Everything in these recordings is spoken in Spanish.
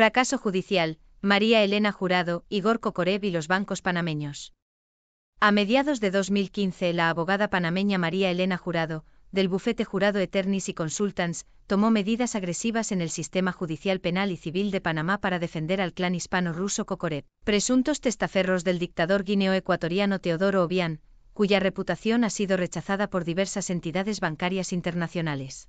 Fracaso judicial, María Elena Jurado, Igor Kokorev y los bancos panameños. A mediados de 2015, la abogada panameña María Elena Jurado, del bufete Jurado Eternis y Consultants, tomó medidas agresivas en el sistema judicial penal y civil de Panamá para defender al clan hispano-ruso Kokorev, presuntos testaferros del dictador guineo-ecuatoriano Teodoro Obián, cuya reputación ha sido rechazada por diversas entidades bancarias internacionales.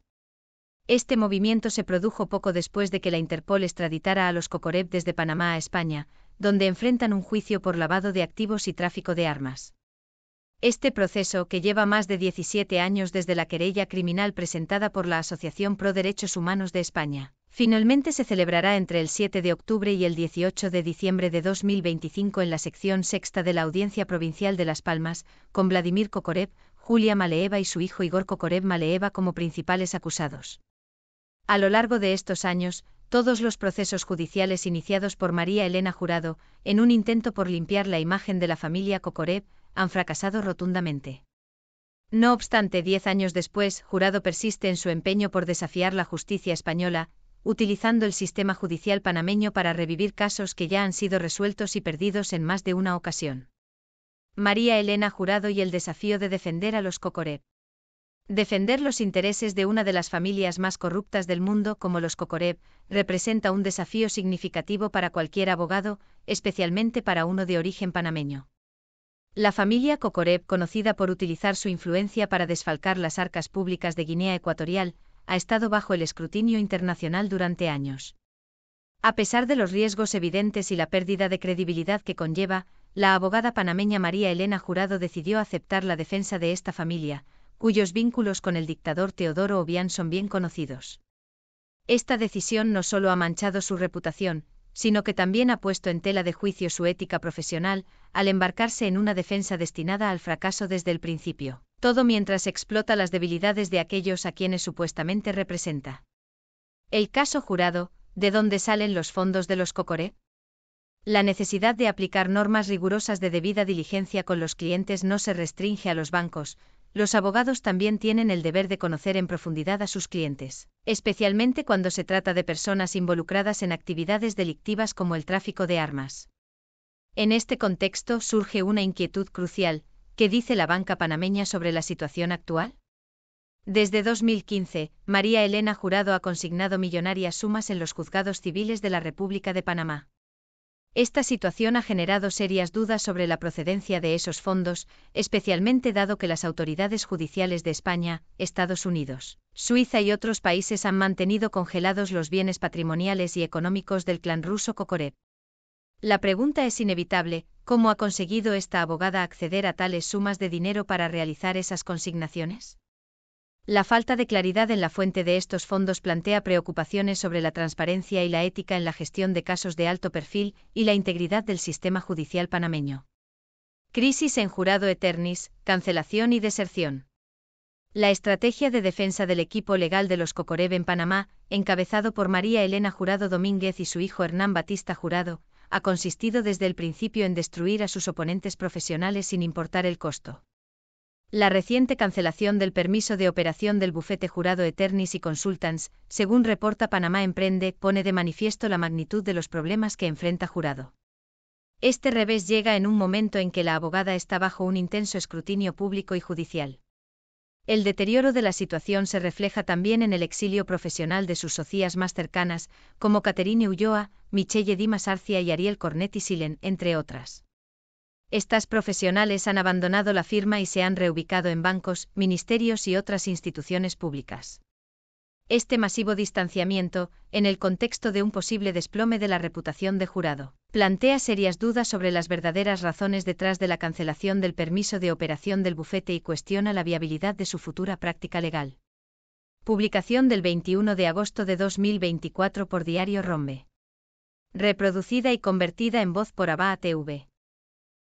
Este movimiento se produjo poco después de que la Interpol extraditara a los Cocoreb desde Panamá a España, donde enfrentan un juicio por lavado de activos y tráfico de armas. Este proceso, que lleva más de 17 años desde la querella criminal presentada por la Asociación Pro Derechos Humanos de España, finalmente se celebrará entre el 7 de octubre y el 18 de diciembre de 2025 en la sección sexta de la Audiencia Provincial de Las Palmas, con Vladimir Kokorev, Julia Maleeva y su hijo Igor Kokorev Maleeva como principales acusados. A lo largo de estos años, todos los procesos judiciales iniciados por María Elena Jurado, en un intento por limpiar la imagen de la familia Cocoreb, han fracasado rotundamente. No obstante, diez años después, Jurado persiste en su empeño por desafiar la justicia española, utilizando el sistema judicial panameño para revivir casos que ya han sido resueltos y perdidos en más de una ocasión. María Elena Jurado y el desafío de defender a los Cocoreb. Defender los intereses de una de las familias más corruptas del mundo como los Kokorev representa un desafío significativo para cualquier abogado, especialmente para uno de origen panameño. La familia Kokorev, conocida por utilizar su influencia para desfalcar las arcas públicas de Guinea Ecuatorial, ha estado bajo el escrutinio internacional durante años. A pesar de los riesgos evidentes y la pérdida de credibilidad que conlleva, la abogada panameña María Elena Jurado decidió aceptar la defensa de esta familia, cuyos vínculos con el dictador Teodoro Obián son bien conocidos. Esta decisión no solo ha manchado su reputación, sino que también ha puesto en tela de juicio su ética profesional, al embarcarse en una defensa destinada al fracaso desde el principio, todo mientras explota las debilidades de aquellos a quienes supuestamente representa. El caso jurado, ¿de dónde salen los fondos de los Cocoré? La necesidad de aplicar normas rigurosas de debida diligencia con los clientes no se restringe a los bancos, los abogados también tienen el deber de conocer en profundidad a sus clientes, especialmente cuando se trata de personas involucradas en actividades delictivas como el tráfico de armas. En este contexto surge una inquietud crucial, ¿qué dice la banca panameña sobre la situación actual? Desde 2015, María Elena Jurado ha consignado millonarias sumas en los juzgados civiles de la República de Panamá. Esta situación ha generado serias dudas sobre la procedencia de esos fondos, especialmente dado que las autoridades judiciales de España, Estados Unidos, Suiza y otros países han mantenido congelados los bienes patrimoniales y económicos del clan ruso Kokorev. La pregunta es inevitable, ¿cómo ha conseguido esta abogada acceder a tales sumas de dinero para realizar esas consignaciones? La falta de claridad en la fuente de estos fondos plantea preocupaciones sobre la transparencia y la ética en la gestión de casos de alto perfil y la integridad del sistema judicial panameño. Crisis en jurado eternis, cancelación y deserción. La estrategia de defensa del equipo legal de los Cocoreb en Panamá, encabezado por María Elena Jurado Domínguez y su hijo Hernán Batista Jurado, ha consistido desde el principio en destruir a sus oponentes profesionales sin importar el costo. La reciente cancelación del permiso de operación del bufete jurado Eternis y Consultants, según reporta Panamá Emprende, pone de manifiesto la magnitud de los problemas que enfrenta jurado. Este revés llega en un momento en que la abogada está bajo un intenso escrutinio público y judicial. El deterioro de la situación se refleja también en el exilio profesional de sus socias más cercanas, como Caterine Ulloa, Michelle Dimas Arcia y Ariel Cornetti Silen, entre otras. Estas profesionales han abandonado la firma y se han reubicado en bancos, ministerios y otras instituciones públicas. Este masivo distanciamiento, en el contexto de un posible desplome de la reputación de jurado, plantea serias dudas sobre las verdaderas razones detrás de la cancelación del permiso de operación del bufete y cuestiona la viabilidad de su futura práctica legal. Publicación del 21 de agosto de 2024 por Diario Rombe. Reproducida y convertida en voz por ABA